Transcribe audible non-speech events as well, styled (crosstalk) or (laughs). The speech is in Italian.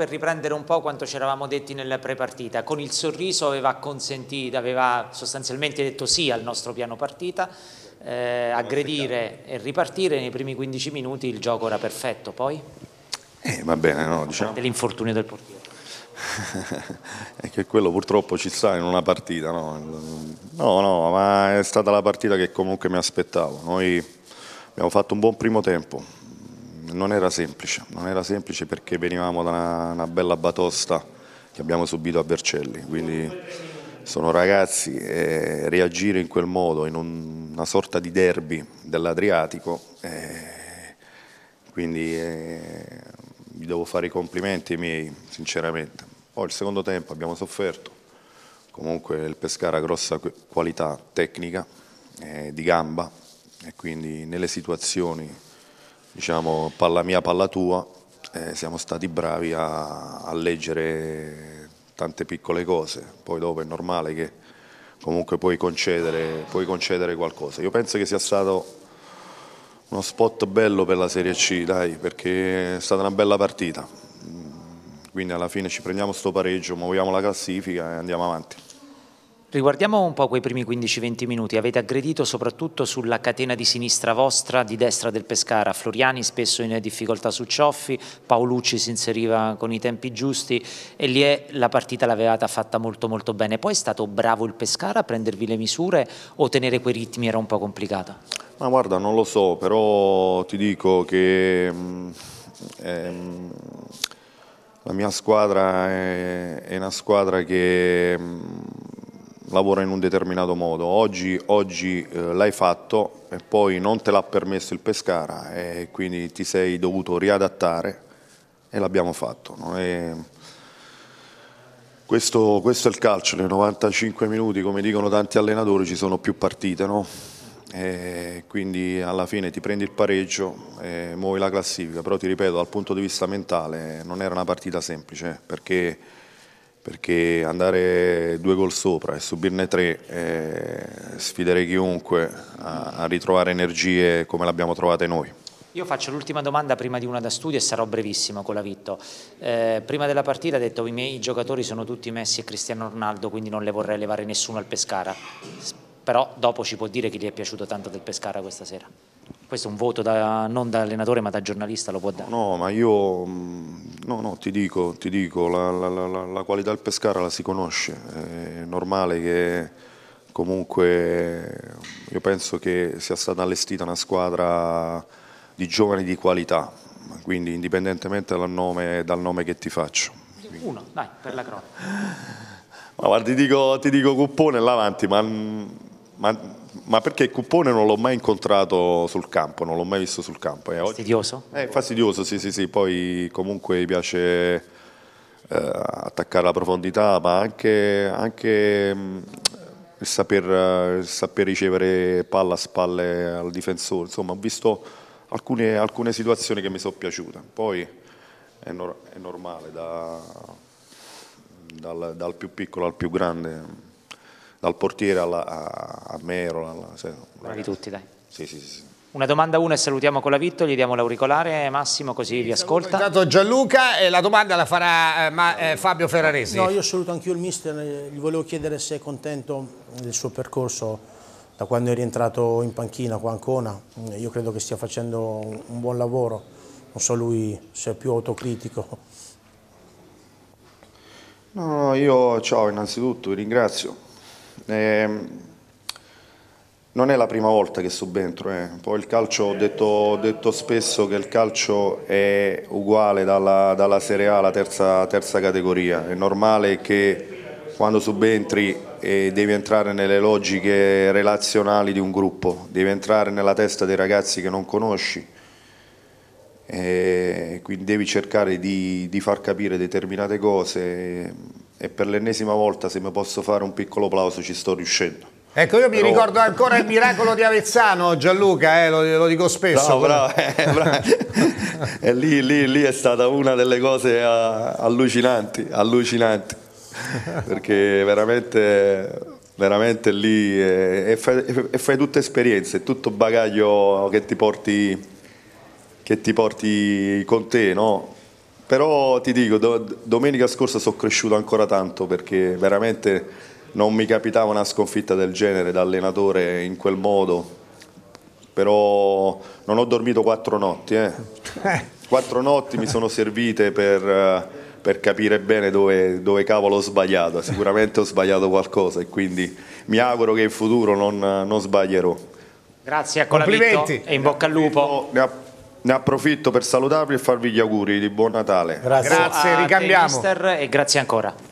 Per riprendere un po' quanto ci eravamo detti nella prepartita, con il sorriso aveva consentito, aveva sostanzialmente detto sì al nostro piano partita, eh, aggredire e ripartire nei primi 15 minuti il gioco era perfetto, poi? Eh, va bene, no, diciamo... Dell'infortunio del portiere. (laughs) è che quello purtroppo ci sta in una partita, no? no? No, ma è stata la partita che comunque mi aspettavo. Noi abbiamo fatto un buon primo tempo, non era semplice, non era semplice perché venivamo da una, una bella batosta che abbiamo subito a Vercelli, quindi sono ragazzi e eh, reagire in quel modo, in un, una sorta di derby dell'Adriatico, eh, quindi eh, vi devo fare i complimenti miei, sinceramente. Poi il secondo tempo abbiamo sofferto, comunque il Pescara ha grossa qualità tecnica, eh, di gamba, e quindi nelle situazioni diciamo, palla mia, palla tua, eh, siamo stati bravi a, a, leggere tante piccole cose, poi dopo è normale che comunque puoi concedere, puoi concedere qualcosa. Io penso che sia stato uno spot bello per la Serie C, dai, perché è stata una bella partita. Quindi alla fine ci prendiamo sto pareggio, muoviamo la classifica e andiamo avanti. Riguardiamo un po' quei primi 15-20 minuti. Avete aggredito soprattutto sulla catena di sinistra vostra, di destra del Pescara. Floriani spesso in difficoltà su Cioffi, Paolucci si inseriva con i tempi giusti e lì è, la partita l'avevate fatta molto molto bene. Poi è stato bravo il Pescara a prendervi le misure o tenere quei ritmi era un po' complicato? Ma guarda, non lo so, però ti dico che... Mm, ehm, la mia squadra è, è una squadra che mm, lavora in un determinato modo. Oggi, oggi eh, l'hai fatto e poi non te l'ha permesso il Pescara e quindi ti sei dovuto riadattare e l'abbiamo fatto. No? E questo, questo, è il calcio, nei 95 minuti, come dicono tanti allenatori, ci sono più partite. No? quindi alla fine ti prendi il pareggio e muovi la classifica, però ti ripeto dal punto di vista mentale non era una partita semplice eh, perché perché andare due gol sopra e subirne tre, eh, sfidere chiunque a, a ritrovare energie come le abbiamo trovate noi. Io faccio l'ultima domanda prima di una da studio e sarò brevissimo con la Vitto. Eh, prima della partita ha detto che i miei giocatori sono tutti Messi e Cristiano Ronaldo, quindi non le vorrei levare nessuno al Pescara. Però dopo ci può dire che gli è piaciuto tanto del Pescara questa sera. Questo è un voto da, non da allenatore ma da giornalista lo può dare? No, no ma io mm, no, no, ti dico, ti dico la, la, la, la, qualità del Pescara la si conosce, è normale che comunque io penso che sia stata allestita una squadra di giovani di qualità, quindi indipendentemente dal nome, dal nome che ti faccio. Uno, dai, per la crona. Ma guardi, ti dico, ti dico cuppone là avanti, ma mm, ma, ma, perché Cuppone non l'ho mai incontrato sul campo, non l'ho mai visto sul campo. Eh, Fastidioso? Eh, fastidioso, sì, sì, sì. Poi comunque piace eh, attaccare la profondità, ma anche, anche mh, il, saper, il, saper, ricevere palla a spalle al difensore. Insomma, ho visto alcune, alcune situazioni che mi sono piaciute. Poi è, nor è normale, da, dal, dal più piccolo al più grande dal portiere alla, a, a Mero. Alla, se, Bravi tutti, dai. Sì, sì, sì. Una domanda a uno e salutiamo Vitto, gli diamo l'auricolare Massimo così vi, ascolta. Intanto Gianluca e la domanda la farà eh, ma, eh, Fabio Ferraresi. No, io saluto anch'io il mister, eh, gli volevo chiedere se è contento del suo percorso da quando è rientrato in panchina qua a Ancona. Mm, io credo che stia facendo un buon lavoro, non so lui se è più autocritico. No, io ciao innanzitutto, vi ringrazio eh, non è la prima volta che subentro, eh. poi il calcio, ho detto, ho detto, spesso che il calcio è uguale dalla, dalla Serie A alla terza, terza, categoria, è normale che quando subentri eh, devi entrare nelle logiche relazionali di un gruppo, devi entrare nella testa dei ragazzi che non conosci, eh, quindi devi cercare di, di far capire determinate cose e per l'ennesima volta se mi posso fare un piccolo applauso ci sto riuscendo. Ecco, io mi Però... ricordo ancora il miracolo di Avezzano, Gianluca, eh, lo, lo, dico spesso. No, bravo, eh, bravo. (laughs) e lì, lì, lì, è stata una delle cose allucinanti, allucinanti, perché veramente, veramente lì eh, e fai, e fai tutte esperienze, è tutto bagaglio che ti porti, che ti porti con te, no? Però ti dico, do, domenica scorsa sono cresciuto ancora tanto perché veramente non mi capitava una sconfitta del genere da allenatore in quel modo. Però non ho dormito quattro notti. Eh. eh. Quattro notti mi sono servite per, per capire bene dove, dove, cavolo ho sbagliato. Sicuramente ho sbagliato qualcosa e quindi mi auguro che in futuro non, non sbaglierò. Grazie a Colavitto e in bocca al lupo. Ne approfitto per salutarvi e farvi gli auguri di buon Natale. Grazie, grazie ricambiamo. Mister, e grazie ancora.